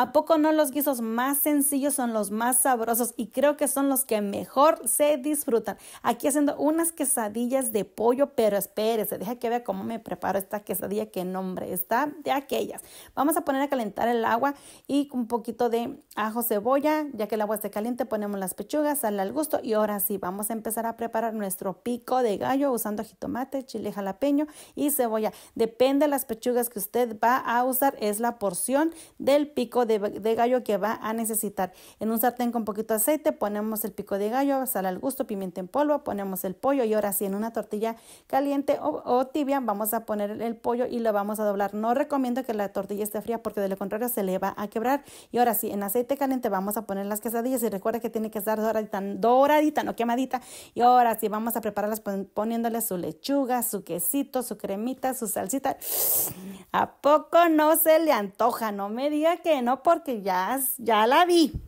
¿A poco no los guisos más sencillos son los más sabrosos y creo que son los que mejor se disfrutan? Aquí haciendo unas quesadillas de pollo, pero espérese, deja que vea cómo me preparo esta quesadilla, qué nombre está de aquellas. Vamos a poner a calentar el agua y un poquito de ajo, cebolla, ya que el agua esté caliente ponemos las pechugas, sale al gusto y ahora sí, vamos a empezar a preparar nuestro pico de gallo usando jitomate, chile jalapeño y cebolla. Depende de las pechugas que usted va a usar, es la porción del pico de de, gallo que va a necesitar. En un sartén con poquito aceite ponemos el pico de gallo, sal al gusto, pimienta en polvo, ponemos el pollo y ahora sí en una tortilla caliente o, tibia vamos a poner el pollo y lo vamos a doblar. No recomiendo que la tortilla esté fría porque de lo contrario se le va a quebrar. Y ahora sí, en aceite caliente vamos a poner las quesadillas y recuerda que tiene que estar doradita, doradita, no quemadita. Y ahora sí vamos a prepararlas poniéndole su lechuga, su quesito, su cremita, su salsita ¿A poco no se le antoja? No me diga que no, porque ya, ya la vi.